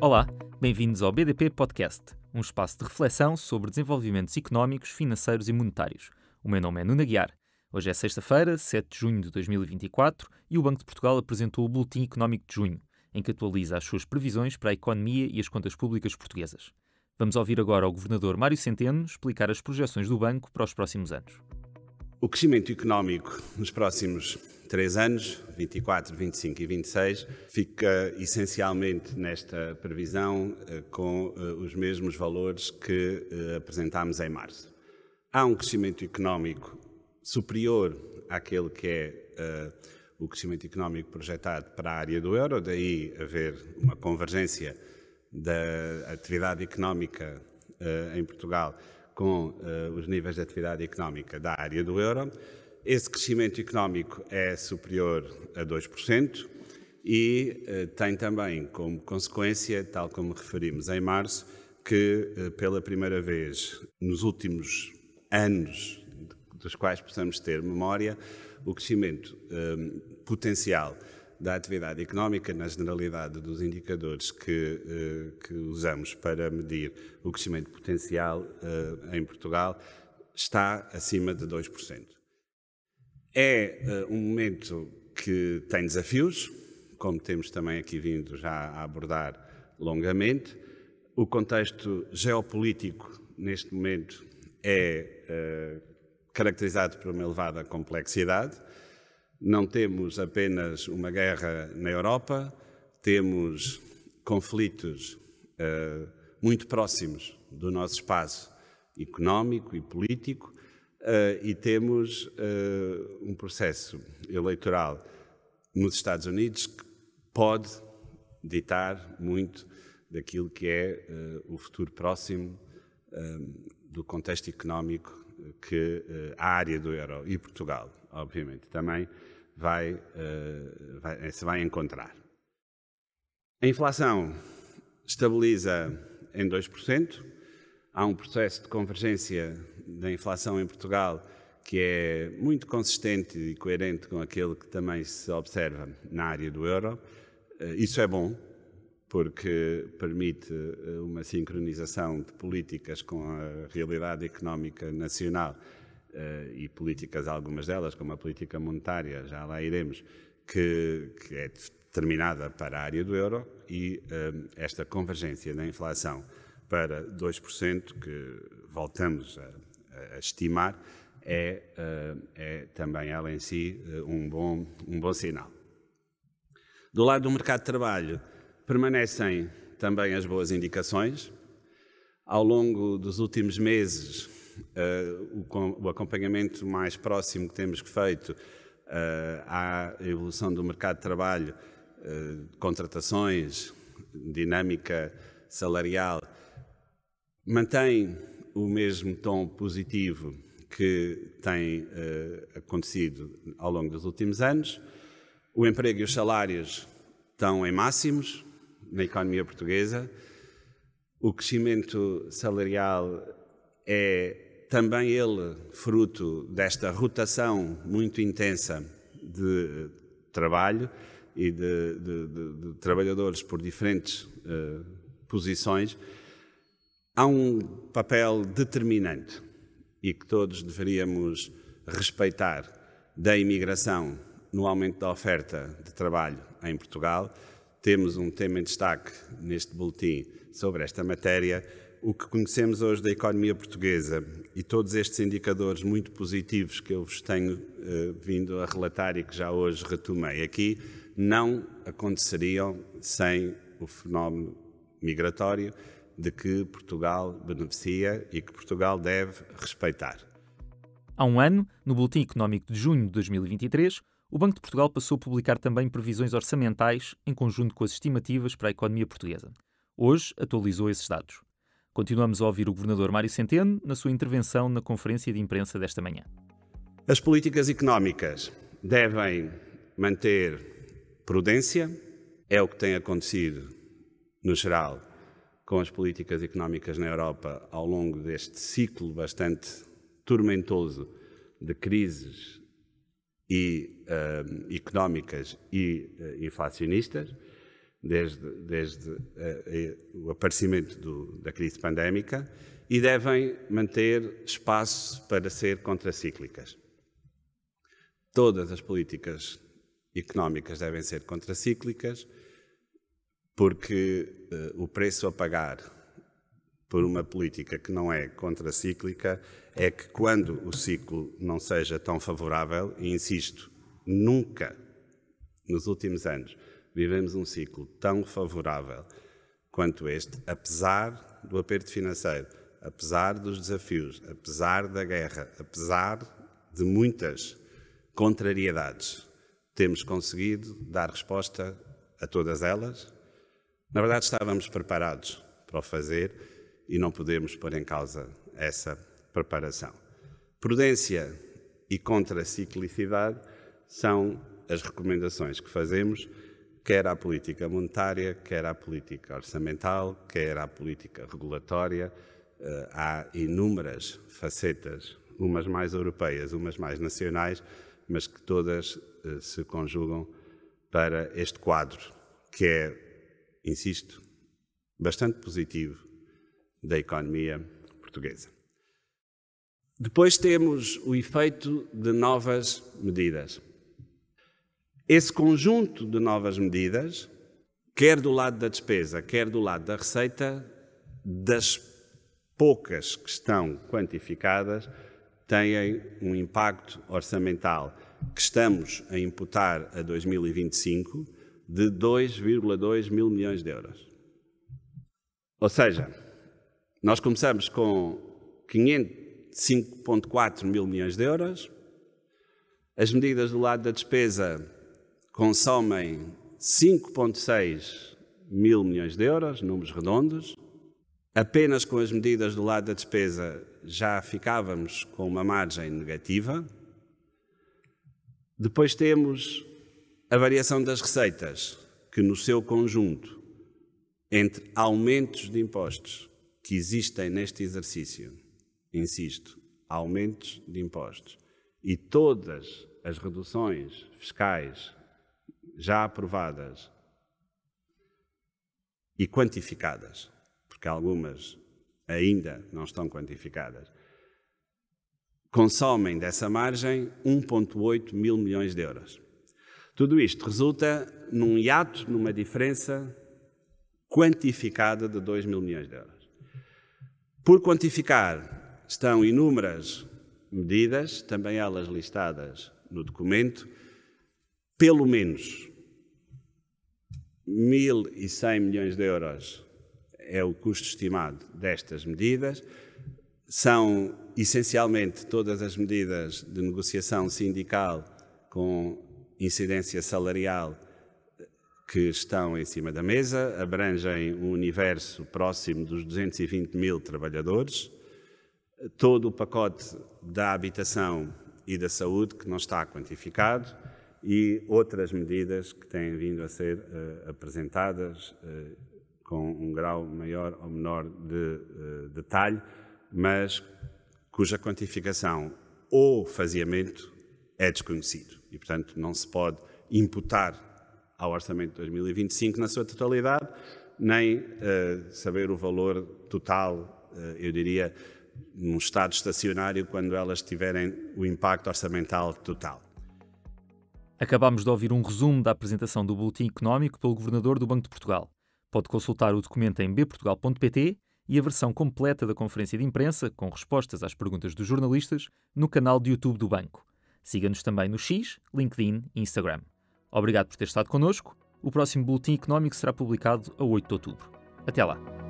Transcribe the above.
Olá, bem-vindos ao BDP Podcast, um espaço de reflexão sobre desenvolvimentos económicos, financeiros e monetários. O meu nome é Nuno Aguiar. Hoje é sexta-feira, 7 de junho de 2024, e o Banco de Portugal apresentou o Boletim Económico de Junho, em que atualiza as suas previsões para a economia e as contas públicas portuguesas. Vamos ouvir agora o governador Mário Centeno explicar as projeções do banco para os próximos anos. O crescimento económico nos próximos três anos, 24, 25 e 26, fica essencialmente nesta previsão eh, com eh, os mesmos valores que eh, apresentámos em março. Há um crescimento económico superior àquele que é o crescimento económico projetado para a área do euro, daí haver uma convergência da atividade económica em Portugal com os níveis de atividade económica da área do euro. Esse crescimento económico é superior a 2% e eh, tem também como consequência, tal como referimos em março, que eh, pela primeira vez nos últimos anos dos quais possamos ter memória, o crescimento ehm, potencial da atividade económica, na generalidade dos indicadores que, eh, que usamos para medir o crescimento potencial em Portugal, está acima de 2%. É eh, um momento que tem desafios, como temos também aqui vindo já a abordar longamente. O contexto geopolítico neste momento é uh, caracterizado por uma elevada complexidade. Não temos apenas uma guerra na Europa, temos conflitos uh, muito próximos do nosso espaço económico e político Uh, e temos uh, um processo eleitoral nos Estados Unidos que pode ditar muito daquilo que é uh, o futuro próximo do contexto económico que a área do euro e Portugal, obviamente, também vai, vai se vai encontrar. A inflação estabiliza em 2%, há um processo de convergência da inflação em Portugal, que é muito consistente e coerente com aquele que também se observa na área do euro. Eh, isso é bom, porque permite eh, uma sincronização de políticas com a realidade económica nacional eh, e políticas, algumas delas, como a política monetária, já lá iremos, que, que é determinada para a área do euro e esta convergência da inflação para 2%, que voltamos a a, estimar, é, eh, é, também ela em si eh, um bom, um bom sinal. Do lado do mercado de trabalho, permanecem também as boas indicações. Ao longo dos últimos meses, eh, o acompanhamento mais próximo que temos feito à evolução do mercado de trabalho, contratações, dinâmica salarial, mantém o mesmo tom positivo que tem uh, acontecido ao longo dos últimos anos. O emprego e os salários estão em máximos na economia portuguesa. O crescimento salarial é também ele fruto desta rotação muito intensa de trabalho e de, de, de, de trabalhadores por diferentes uh, posições há um papel determinante e que todos deveríamos respeitar da imigração no aumento da oferta de trabalho em Portugal. Temos um tema em destaque neste boletim sobre esta matéria. O que conhecemos hoje da economia portuguesa e todos estes indicadores muito positivos que eu vos tenho eh, vindo a relatar e que já hoje retomei aqui, não aconteceriam sem o fenómeno migratório de que Portugal beneficia e que Portugal deve respeitar. Há um ano, no Boletim Económico de junho de 2023, o Banco de Portugal passou a publicar também previsões orçamentais em conjunto com as estimativas para a economia portuguesa. Hoje, atualizou esses dados. Continuamos a ouvir o governador Mário Centeno na sua intervenção na conferência de imprensa desta manhã. As políticas económicas devem manter prudência, é o que tem acontecido no geral com as políticas económicas na Europa ao longo deste ciclo bastante tormentoso de crises e, uh, económicas e uh, inflacionistas, desde, desde uh, o aparecimento do, da crise pandémica, e devem manter espaço para ser contracíclicas. Todas as políticas económicas devem ser contracíclicas, porque uh, o preço a pagar por uma política que não é contracíclica é que quando o ciclo não seja tão favorável, e insisto, nunca nos últimos anos vivemos um ciclo tão favorável quanto este, apesar do aperto financeiro, apesar dos desafios, apesar da guerra, apesar de muitas contrariedades, temos conseguido dar resposta a todas elas na verdade, estávamos preparados para o fazer e não podemos pôr em causa essa preparação. Prudência e contraciclicidade são as recomendações que fazemos, quer à política monetária, quer à política orçamental, quer à política regulatória. Eh, há inúmeras facetas, umas mais europeias, umas mais nacionais, mas que todas eh, se conjugam para este quadro, que é insisto, bastante positivo da economia portuguesa. Depois temos o efeito de novas medidas. Esse conjunto de novas medidas, quer do lado da despesa, quer do lado da receita, das poucas que estão quantificadas, têm um impacto orçamental que estamos a imputar a 2025 de 2,2 mil milhões de euros. Ou seja, nós começamos com 5,4 mil milhões de euros, as medidas do lado da despesa consomem 5,6 mil milhões de euros, números redondos. Apenas com as medidas do lado da despesa já ficávamos com uma margem negativa. Depois temos a variação das receitas, que no seu conjunto, entre aumentos de impostos que existem neste exercício, insisto, aumentos de impostos, e todas as reduções fiscais já aprovadas e quantificadas, porque algumas ainda não estão quantificadas, consomem dessa margem 1,8 mil milhões de euros. Tudo isto resulta num hiato, numa diferença quantificada de 2 mil milhões de euros. Por quantificar, estão inúmeras medidas, também elas listadas no documento, pelo menos 1.100 milhões de euros é o custo estimado destas medidas. São essencialmente todas as medidas de negociação sindical com incidência salarial que estão em cima da mesa, abrangem um universo próximo dos 220 mil trabalhadores, todo o pacote da habitação e da saúde, que não está quantificado, e outras medidas que têm vindo a ser uh, apresentadas uh, com um grau maior ou menor de uh, detalhe, mas cuja quantificação ou faziamento é desconhecido e, portanto, não se pode imputar ao Orçamento de 2025 na sua totalidade, nem uh, saber o valor total, uh, eu diria, num estado estacionário, quando elas tiverem o impacto orçamental total. Acabamos de ouvir um resumo da apresentação do Boletim Económico pelo Governador do Banco de Portugal. Pode consultar o documento em bportugal.pt e a versão completa da conferência de imprensa, com respostas às perguntas dos jornalistas, no canal de YouTube do Banco. Siga-nos também no X, LinkedIn e Instagram. Obrigado por ter estado connosco. O próximo Boletim Económico será publicado a 8 de outubro. Até lá!